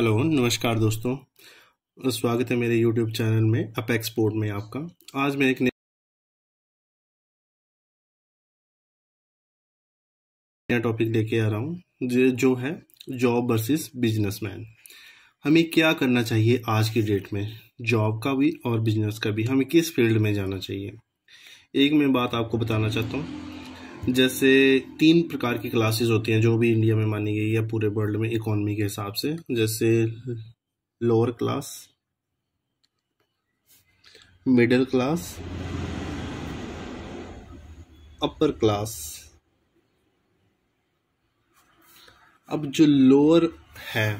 hello नमस्कार दोस्तों स्वागत है मेरे यूट्यूब चैनल में अपेक्सपोर्ट में आपका आज मैं एक नया टॉपिक लेके आ रहा हूँ जो है जॉब वर्सेस बिजनेसमैन हमें क्या करना चाहिए आज की डेट में जॉब का भी और बिजनेस का भी हमें किस फील्ड में जाना चाहिए एक मैं बात आपको बताना चाहता हूँ जैसे तीन प्रकार की क्लासेस होती हैं जो भी इंडिया में मानी गई या पूरे वर्ल्ड में इकोनॉमी के हिसाब से जैसे lower class middle class upper class अब जो लोअर है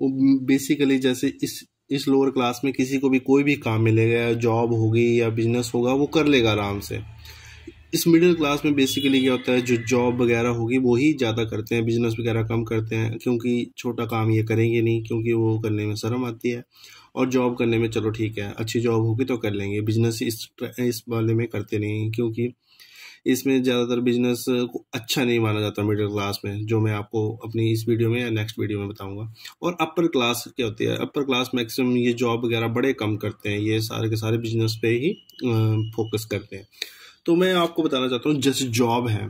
वो बेसिकली जैसे इस इस लोअर क्लास में किसी को भी कोई भी काम मिलेगा जॉब होगी या बिजनेस होगा वो कर लेगा आराम से इस मिडिल क्लास में बेसिकली क्या होता है जो जॉब वगैरह होगी वो ही ज़्यादा करते हैं बिजनेस वगैरह कम करते हैं क्योंकि छोटा काम ये करेंगे नहीं क्योंकि वो करने में शर्म आती है और जॉब करने में चलो ठीक है अच्छी जॉब होगी तो कर लेंगे बिजनेस इस इस वाले में करते नहीं क्योंकि इसमें ज़्यादातर बिजनेस को अच्छा नहीं माना जाता मिडिल क्लास में जो मैं आपको अपनी इस वीडियो में या नेक्स्ट वीडियो में बताऊंगा और अपर क्लास क्या होती है अपर क्लास मैक्सिमम ये जॉब वगैरह बड़े कम करते हैं ये सारे के सारे बिजनेस पे ही फोकस करते हैं तो मैं आपको बताना चाहता हूँ जैसे जॉब है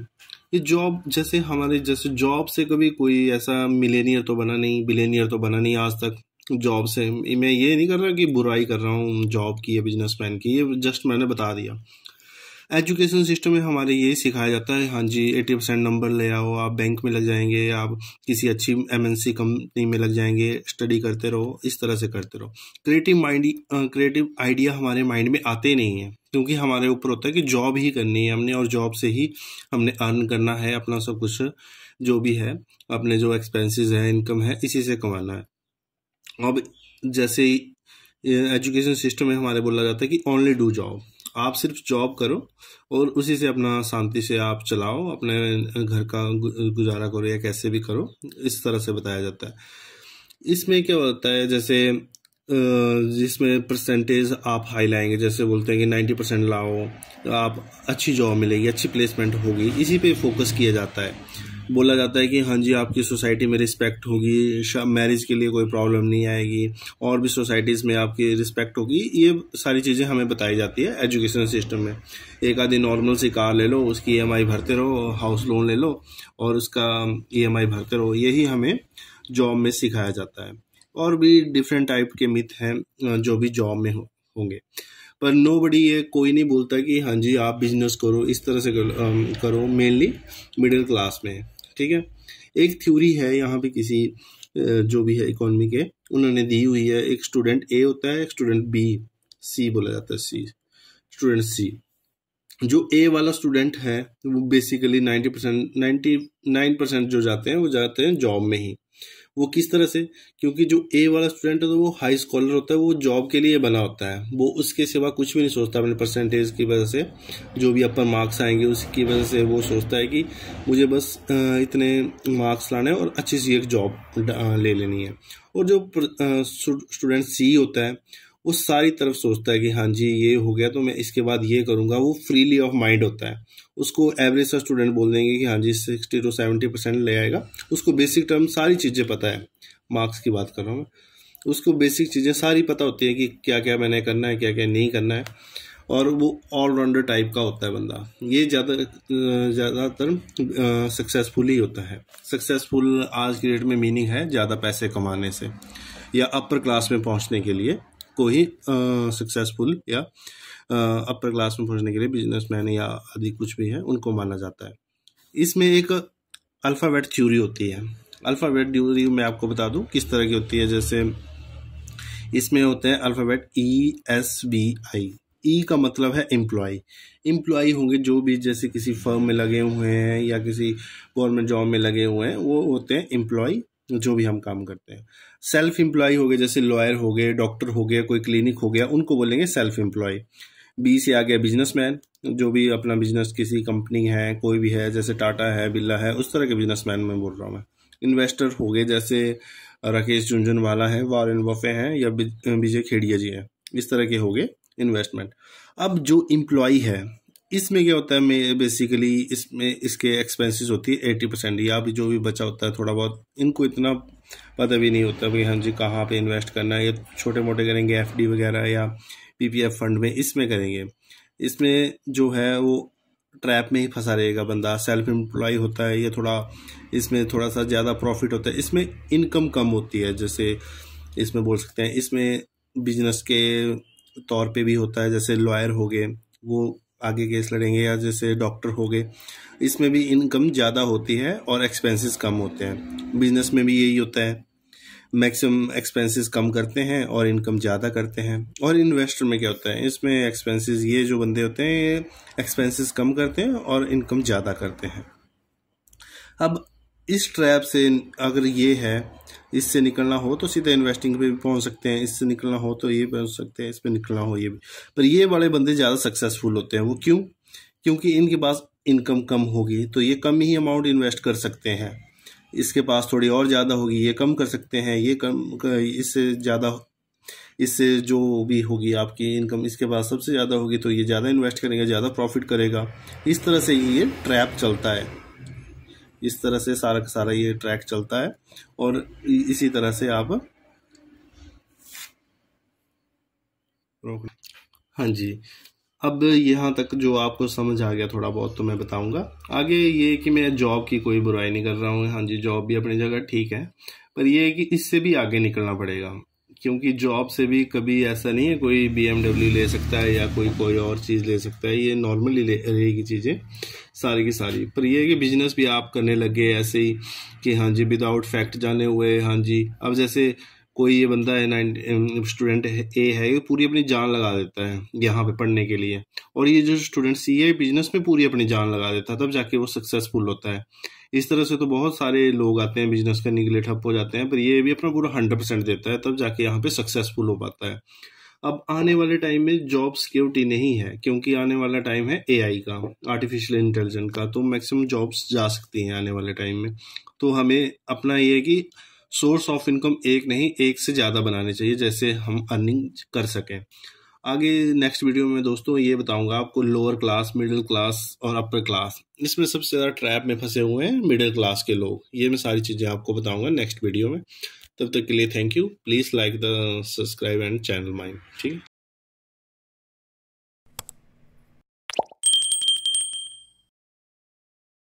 ये जॉब जैसे हमारे जैसे जॉब से कभी कोई ऐसा मिलेनियर तो बना नहीं बिलेनियर तो बना नहीं आज तक जॉब से मैं ये नहीं कर रहा कि बुराई कर रहा हूँ जॉब की या बिजनेसमैन की ये जस्ट मैंने बता दिया एजुकेशन सिस्टम में हमारे यही सिखाया जाता है हाँ जी एटी परसेंट नंबर ले आओ आप बैंक में लग जाएंगे आप किसी अच्छी एम कंपनी में लग जाएंगे स्टडी करते रहो इस तरह से करते रहो क्रिएटिव माइंड क्रिएटिव आइडिया हमारे माइंड में आते नहीं है क्योंकि हमारे ऊपर होता है कि जॉब ही करनी है हमने और जॉब से ही हमने अर्न करना है अपना सब कुछ जो भी है अपने जो एक्सपेंसेस हैं इनकम है इसी से कमाना है अब जैसे एजुकेशन सिस्टम में हमारे बोला जाता है कि ओनली डू जॉब आप सिर्फ जॉब करो और उसी से अपना शांति से आप चलाओ अपने घर का गुजारा करो या कैसे भी करो इस तरह से बताया जाता है इसमें क्या होता है जैसे जिसमें परसेंटेज आप हाई लाएंगे जैसे बोलते हैं कि नाइन्टी परसेंट लाओ तो आप अच्छी जॉब मिलेगी अच्छी प्लेसमेंट होगी इसी पे फोकस किया जाता है बोला जाता है कि हाँ जी आपकी सोसाइटी में रिस्पेक्ट होगी मैरिज के लिए कोई प्रॉब्लम नहीं आएगी और भी सोसाइटीज़ में आपकी रिस्पेक्ट होगी ये सारी चीज़ें हमें बताई जाती है एजुकेशन सिस्टम में एक आधी नॉर्मल सी कार ले लो उसकी ई e भरते रहो हाउस लोन ले लो और उसका ई e भरते रहो यही हमें जॉब में सिखाया जाता है और भी डिफरेंट टाइप के मिथ हैं जो भी जॉब में होंगे पर नो बड़ी ये कोई नहीं बोलता कि हाँ जी आप बिजनेस करो इस तरह से करो, करो मेनली मिडिल क्लास में ठीक है एक थ्योरी है यहाँ पे किसी जो भी है इकोनॉमी के उन्होंने दी हुई है एक स्टूडेंट ए होता है एक स्टूडेंट बी सी बोला जाता है सी स्टूडेंट सी जो ए वाला स्टूडेंट है वो basically ninety percent ninety nine percent जो जाते हैं वो जाते हैं जॉब में ही वो किस तरह से क्योंकि जो ए वाला स्टूडेंट होता है वो हाई स्कॉलर होता है वो जॉब के लिए बना होता है वो उसके सिवा कुछ भी नहीं सोचता अपने परसेंटेज की वजह से जो भी अपन मार्क्स आएंगे उसकी वजह से वो सोचता है कि मुझे बस इतने मार्क्स लाने और अच्छी सी एक जॉब ले लेनी है और जो स्टूडेंट सी होता है वो सारी तरफ सोचता है कि हाँ जी ये हो गया तो मैं इसके बाद ये करूँगा वो फ्रीली ऑफ माइंड होता है उसको एवरेज सा स्टूडेंट बोल देंगे कि हाँ जी सिक्सटी टू सेवेंटी परसेंट ले आएगा उसको बेसिक टर्म सारी चीज़ें पता है मार्क्स की बात कर रहा हूँ मैं उसको बेसिक चीज़ें सारी पता होती है कि क्या क्या मैंने करना है क्या क्या नहीं करना है और वो ऑलराउंडर टाइप का होता है बंदा ये ज़्यादा ज़्यादातर सक्सेसफुल ही होता है सक्सेसफुल आज की डेट में मीनिंग है ज़्यादा पैसे कमाने से या अपर क्लास में पहुंचने के लिए को ही सक्सेसफुल या अपर क्लास में पहुंचने के लिए बिजनेसमैन या आदि कुछ भी है उनको माना जाता है इसमें एक अल्फ़ाबेट थ्यूरी होती है अल्फ़ाबेट थ्यूरी मैं आपको बता दूं किस तरह की होती है जैसे इसमें होते हैं alphabet E S B I E का मतलब है एम्प्लॉय एम्प्लॉय होंगे जो भी जैसे किसी फर्म में लगे हुए हैं या किसी गवर्नमेंट जॉब में लगे हुए हैं वो होते हैं एम्प्लॉय जो भी हम काम करते हैं सेल्फ एम्प्लॉय हो गए जैसे लॉयर हो गए डॉक्टर हो गया कोई क्लिनिक हो गया उनको बोलेंगे सेल्फ एम्प्लॉय बी से आ गया बिजनेसमैन जो भी अपना बिजनेस किसी कंपनी है कोई भी है जैसे टाटा है बिरला है उस तरह के बिजनेसमैन में बोल रहा हूँ मैं इन्वेस्टर हो गए जैसे राकेश झुंझुनवाला है वारेन वफे हैं या विजय खेड़िया जी हैं इस तरह के हो गए इन्वेस्टमेंट अब जो इम्प्लॉय है इसमें क्या होता है बेसिकली इसमें इसके एक्सपेंसेस होती है एटी परसेंट या भी जो भी बचा होता है थोड़ा बहुत इनको इतना पता भी नहीं होता भाई हाँ जी कहाँ पे इन्वेस्ट करना है या छोटे मोटे करेंगे एफडी वगैरह या पीपीएफ फंड में इसमें करेंगे इसमें जो है वो ट्रैप में ही फंसा रहेगा बंदा सेल्फ एम्प्लॉय होता है या थोड़ा इसमें थोड़ा सा ज़्यादा प्रॉफिट होता है इसमें इनकम कम होती है जैसे इसमें बोल सकते हैं इसमें बिजनेस के तौर पर भी होता है जैसे लॉयर हो गए वो आगे केस लड़ेंगे या जैसे डॉक्टर हो गए इसमें भी इनकम ज़्यादा होती है और एक्सपेंसेस कम होते हैं बिजनेस में भी यही होता है मैक्सिमम एक्सपेंसेस कम करते हैं और इनकम ज़्यादा करते हैं और इन्वेस्टर में क्या होता है इसमें एक्सपेंसेस ये जो बंदे होते हैं ये एक्सपेंसिस कम करते हैं और इनकम ज़्यादा करते हैं अब इस ट्रैप से अगर ये है इससे निकलना हो तो सीधा इन्वेस्टिंग पे भी पहुंच सकते हैं इससे निकलना हो तो ये पहुंच सकते हैं इस पर निकलना हो ये भी पर ये वाले बंदे ज़्यादा सक्सेसफुल होते हैं वो क्यों क्योंकि इनके पास इनकम कम होगी तो ये कम ही अमाउंट इन्वेस्ट कर सकते हैं इसके पास थोड़ी और ज़्यादा होगी ये कम कर सकते हैं ये कम इससे ज़्यादा इससे जो भी होगी आपकी इनकम इसके पास सबसे ज़्यादा होगी तो ये ज़्यादा इन्वेस्ट करेगा ज़्यादा प्रॉफिट करेगा इस तरह से ये ट्रैप चलता है इस तरह से सारा का सारा ये ट्रैक चलता है और इसी तरह से आप रोक हाँ जी अब यहाँ तक जो आपको समझ आ गया थोड़ा बहुत तो मैं बताऊंगा आगे ये कि मैं जॉब की कोई बुराई नहीं कर रहा हूँ हाँ जी जॉब भी अपनी जगह ठीक है पर ये है कि इससे भी आगे निकलना पड़ेगा क्योंकि जॉब से भी कभी ऐसा नहीं है कोई बी ले सकता है या कोई कोई और चीज़ ले सकता है ये नॉर्मली रहेगी चीज़ें सारी की सारी पर यह है कि बिजनेस भी आप करने लगे ऐसे ही कि हाँ जी विदाउट फैक्ट जाने हुए हाँ जी अब जैसे कोई ये बंदा है स्टूडेंट ए है ये पूरी अपनी जान लगा देता है यहाँ पे पढ़ने के लिए और ये जो स्टूडेंट सी है बिजनेस में पूरी अपनी जान लगा देता है तब जाके वो सक्सेसफुल होता है इस तरह से तो बहुत सारे लोग आते हैं बिजनेस करने के लिए ठप हो जाते हैं पर ये भी अपना पूरा हंड्रेड परसेंट देता है तब जाके यहाँ पे सक्सेसफुल हो पाता है अब आने वाले टाइम में जॉब सिक्योरिटी नहीं है क्योंकि आने वाला टाइम है एआई का आर्टिफिशियल इंटेलिजेंट का तो मैक्सिमम जॉब्स जा सकती हैं आने वाले टाइम में तो हमें अपना ये है कि सोर्स ऑफ इनकम एक नहीं एक से ज़्यादा बनाने चाहिए जैसे हम अर्निंग कर सकें आगे नेक्स्ट वीडियो में दोस्तों ये बताऊंगा आपको लोअर क्लास मिडिल क्लास और अपर क्लास इसमें सबसे ज़्यादा ट्रैप में फंसे हुए हैं मिडिल क्लास के लोग ये मैं सारी चीज़ें आपको बताऊंगा नेक्स्ट वीडियो में तब तक के लिए thank you please like the subscribe and channel mind ठीक है